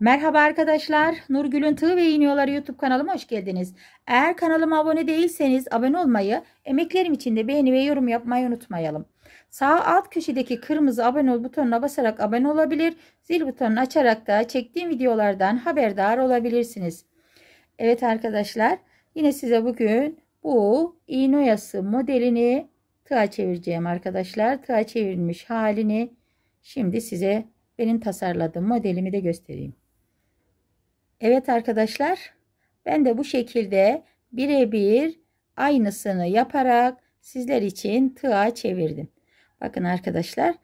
Merhaba arkadaşlar. Nurgül'ün Tığ ve İğniyorlar YouTube kanalıma hoş geldiniz. Eğer kanalıma abone değilseniz abone olmayı, emeklerim için de beğeni ve yorum yapmayı unutmayalım. Sağ alt köşedeki kırmızı abone ol butonuna basarak abone olabilir, zil butonunu açarak da çektiğim videolardan haberdar olabilirsiniz. Evet arkadaşlar, yine size bugün bu iğne oyası modelini tığa çevireceğim arkadaşlar. Tığa çevirmiş halini şimdi size benim tasarladığım modelimi de göstereyim. Evet arkadaşlar ben de bu şekilde birebir aynısını yaparak sizler için tığa çevirdim. Bakın arkadaşlar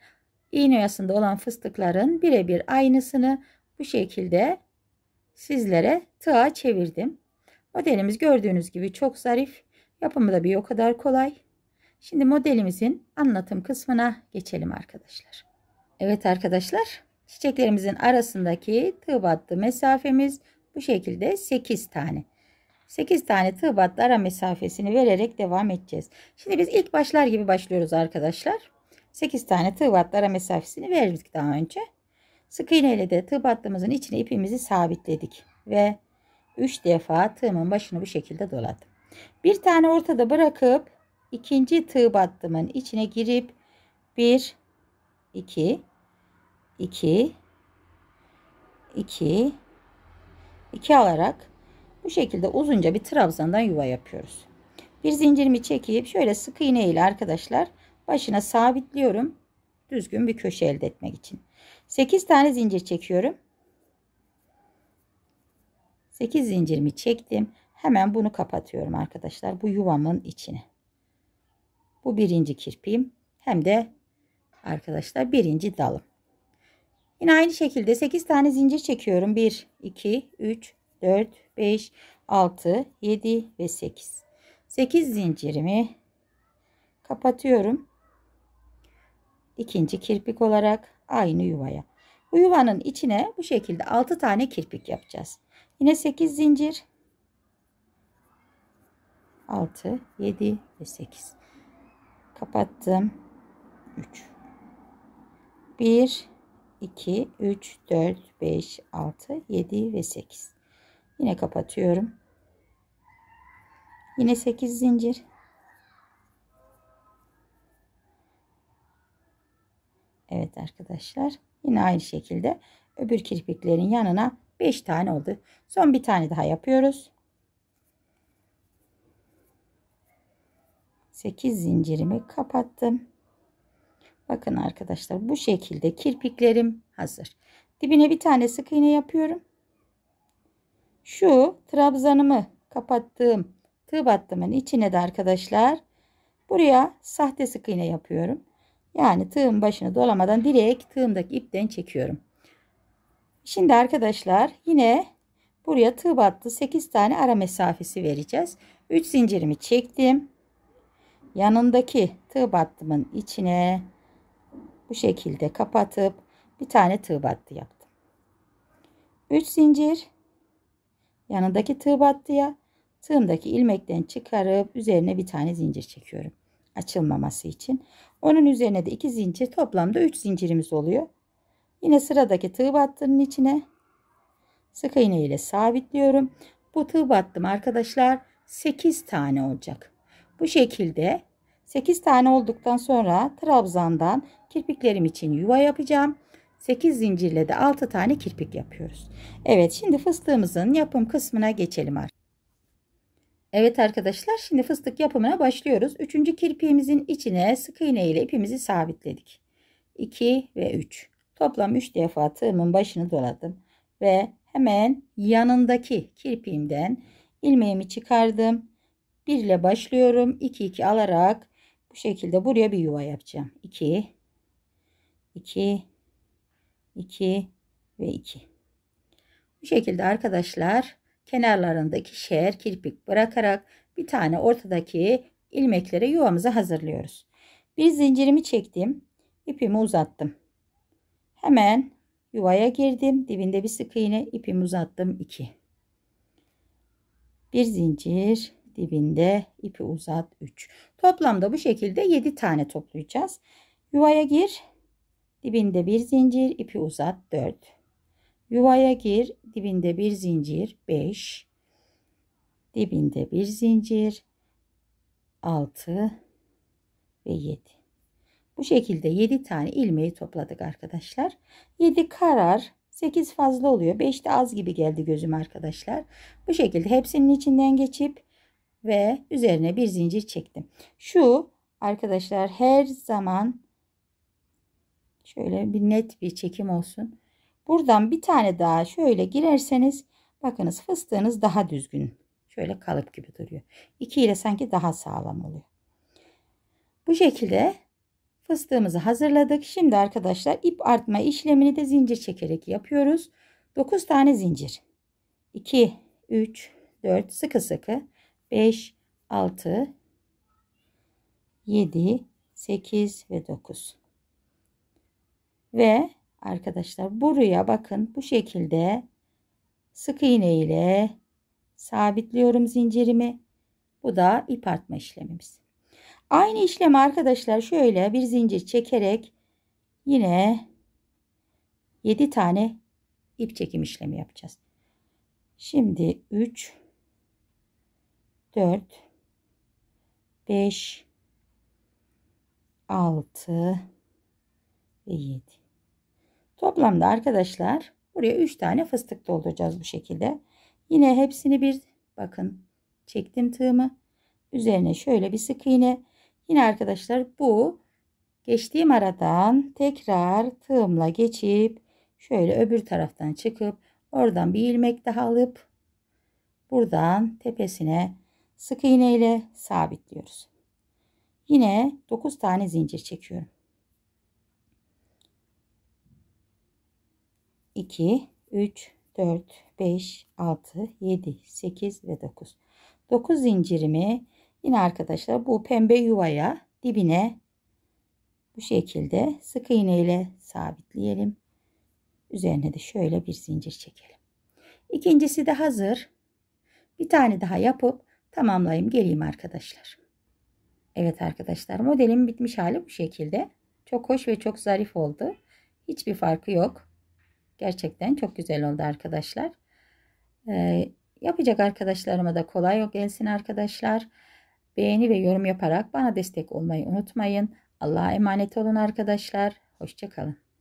iğne oyasında olan fıstıkların birebir aynısını bu şekilde sizlere tığa çevirdim. Modelimiz gördüğünüz gibi çok zarif. Yapımı da bir o kadar kolay. Şimdi modelimizin anlatım kısmına geçelim arkadaşlar. Evet arkadaşlar Çiçeklerimizin arasındaki tığ battı mesafemiz bu şekilde 8 tane. 8 tane tığ battı ara mesafesini vererek devam edeceğiz. Şimdi biz ilk başlar gibi başlıyoruz arkadaşlar. 8 tane tığ battı ara mesafesini verdik daha önce. Sık iğneyle de tığ battığımızın içine ipimizi sabitledik ve 3 defa tığımın başını bu şekilde doladım. Bir tane ortada bırakıp ikinci tığ battımın içine girip 1 2 2 2 2 alarak bu şekilde uzunca bir trabzandan yuva yapıyoruz. Bir zincirimi çekip şöyle sık iğne ile arkadaşlar başına sabitliyorum. Düzgün bir köşe elde etmek için. 8 tane zincir çekiyorum. 8 zincirimi çektim. Hemen bunu kapatıyorum arkadaşlar. Bu yuvamın içine. Bu birinci kirpiğim. Hem de arkadaşlar birinci dalım. Yine aynı şekilde 8 tane zincir çekiyorum. 1, 2, 3, 4, 5, 6, 7 ve 8. 8 zincirimi kapatıyorum. İkinci kirpik olarak aynı yuvaya. Bu yuvanın içine bu şekilde 6 tane kirpik yapacağız. Yine 8 zincir. 6, 7 ve 8. Kapattım. 3. 1 2, 3, 4, 5, 6, 7 ve 8. Yine kapatıyorum. Yine 8 zincir. Evet arkadaşlar. Yine aynı şekilde öbür kirpiklerin yanına 5 tane oldu. Son bir tane daha yapıyoruz. 8 zincirimi kapattım. Bakın arkadaşlar bu şekilde kirpiklerim hazır. Dibine bir tane sık iğne yapıyorum. Şu trabzanımı kapattığım tığ battımın içine de arkadaşlar buraya sahte sık iğne yapıyorum. Yani tığın başını dolamadan direkt tığımdaki ipten çekiyorum. Şimdi arkadaşlar yine buraya tığ battı 8 tane ara mesafesi vereceğiz. 3 zincirimi çektim. Yanındaki tığ battımın içine bu şekilde kapatıp bir tane tığ battı yaptım. 3 zincir yanındaki tığ battıya tığımdaki ilmekten çıkarıp üzerine bir tane zincir çekiyorum. Açılmaması için. Onun üzerine de 2 zincir toplamda 3 zincirimiz oluyor. Yine sıradaki tığ battının içine sık iğne ile sabitliyorum. Bu tığ battım arkadaşlar 8 tane olacak. Bu şekilde 8 tane olduktan sonra trabzandan kirpiklerim için yuva yapacağım. 8 zincirle de 6 tane kirpik yapıyoruz. Evet şimdi fıstığımızın yapım kısmına geçelim artık. Evet arkadaşlar şimdi fıstık yapımına başlıyoruz. 3. kirpiğimizin içine sık iğne ile ipimizi sabitledik. 2 ve 3. Toplam 3 defa tığımın başını doladım. Ve hemen yanındaki kirpiğimden ilmeğimi çıkardım. 1 ile başlıyorum. 2 2 alarak bu şekilde buraya bir yuva yapacağım. 2 2 2 ve 2. Bu şekilde arkadaşlar kenarlarındaki şer kirpik bırakarak bir tane ortadaki ilmeklere yuvamızı hazırlıyoruz. Bir zincirimi çektim. ipimi uzattım. Hemen yuvaya girdim. Dibinde bir sık iğne ipimi uzattım. 2 bir zincir dibinde ipi uzat 3. Toplamda bu şekilde 7 tane toplayacağız. Yuvaya gir. Dibinde bir zincir, ipi uzat 4. Yuvaya gir, dibinde bir zincir 5. Dibinde bir zincir 6 ve 7. Bu şekilde 7 tane ilmeği topladık arkadaşlar. 7 karar 8 fazla oluyor. 5 de az gibi geldi gözüm arkadaşlar. Bu şekilde hepsinin içinden geçip ve üzerine bir zincir çektim. Şu arkadaşlar her zaman şöyle bir net bir çekim olsun. Buradan bir tane daha şöyle girerseniz bakınız fıstığınız daha düzgün. Şöyle kalıp gibi duruyor. 2 ile sanki daha sağlam oluyor. Bu şekilde fıstığımızı hazırladık. Şimdi arkadaşlar ip artma işlemini de zincir çekerek yapıyoruz. 9 tane zincir. 2, 3, 4 sıkı sıkı 5, 6, 7, 8 ve 9. Ve arkadaşlar buraya bakın bu şekilde sık iğne ile sabitliyorum zincirimi. Bu da ip artma işlemimiz. Aynı işlemi arkadaşlar şöyle bir zincir çekerek yine 7 tane ip çekim işlemi yapacağız. Şimdi 3 4 5 6 ve 7. Toplamda arkadaşlar buraya 3 tane fıstık dolduracağız bu şekilde. Yine hepsini bir bakın çektim tığımı. Üzerine şöyle bir sık iğne. Yine arkadaşlar bu geçtiğim aradan tekrar tığımla geçip şöyle öbür taraftan çıkıp oradan bir ilmek daha alıp buradan tepesine sık iğne ile sabitliyoruz. Yine 9 tane zincir çekiyorum. 2, 3, 4, 5, 6, 7, 8 ve 9. 9 zincirimi yine arkadaşlar bu pembe yuvaya dibine bu şekilde sık iğne ile sabitleyelim. Üzerine de şöyle bir zincir çekelim. İkincisi de hazır. Bir tane daha yapıp tamamlayayım geleyim arkadaşlar. Evet arkadaşlar modelim bitmiş hali bu şekilde. Çok hoş ve çok zarif oldu. Hiçbir farkı yok. Gerçekten çok güzel oldu arkadaşlar. Ee, yapacak arkadaşlarıma da kolay gelsin arkadaşlar. Beğeni ve yorum yaparak bana destek olmayı unutmayın. Allah'a emanet olun arkadaşlar. Hoşçakalın.